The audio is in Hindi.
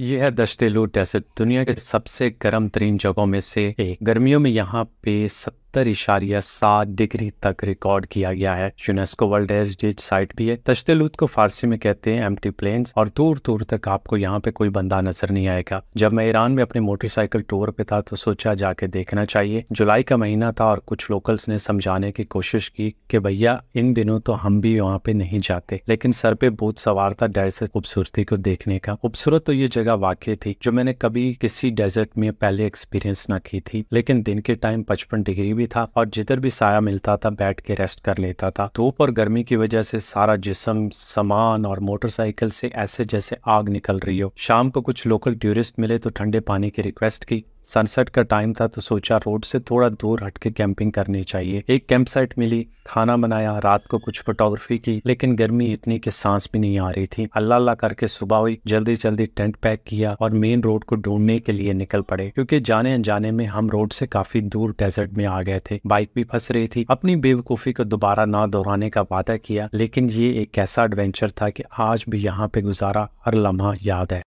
यह है लूट डेजर्ट दुनिया के सबसे गर्म तरीन जगहों में से एक गर्मियों में यहाँ पे सब सत्तर इशारिया सात डिग्री तक रिकॉर्ड किया गया है यूनेस्को वर्ल्ड हेरिटेज साइट भी है तश्तलूत को फारसी में कहते हैं एम्प्टी प्लेन्स और दूर दूर तक आपको यहाँ पे कोई बंदा नजर नहीं आएगा जब मैं ईरान में अपने मोटरसाइकिल टूर पे था तो सोचा जाके देखना चाहिए जुलाई का महीना था और कुछ लोकल्स ने समझाने की कोशिश की कि भैया इन दिनों तो हम भी वहाँ पे नहीं जाते लेकिन सर पे बहुत सवार था डर से खूबसूरती को देखने का खूबसूरत तो ये जगह वाकई थी जो मैंने कभी किसी डेजर्ट में पहले एक्सपीरियंस ना की थी लेकिन दिन के टाइम पचपन डिग्री भी था और जिधर भी साया मिलता था बैठ के रेस्ट कर लेता था धूप और गर्मी की वजह से सारा जिसम सामान और मोटरसाइकिल से ऐसे जैसे आग निकल रही हो शाम को कुछ लोकल टूरिस्ट मिले तो ठंडे पानी की रिक्वेस्ट की सनसेट का टाइम था तो सोचा रोड से थोड़ा दूर हट के कैंपिंग करनी चाहिए एक कैंप साइट मिली खाना बनाया रात को कुछ फोटोग्राफी की लेकिन गर्मी इतनी कि सांस भी नहीं आ रही थी अल्लाह अल्लाह करके सुबह हुई जल्दी जल्दी टेंट पैक किया और मेन रोड को ढूंढने के लिए निकल पड़े क्योंकि जाने अनजाने में हम रोड से काफी दूर डेजर्ट में आ गए थे बाइक भी फंस रही थी अपनी बेवकूफी को दोबारा ना दोहराने का वादा किया लेकिन ये एक ऐसा एडवेंचर था कि आज भी यहाँ पे गुजारा हर लम्हा याद है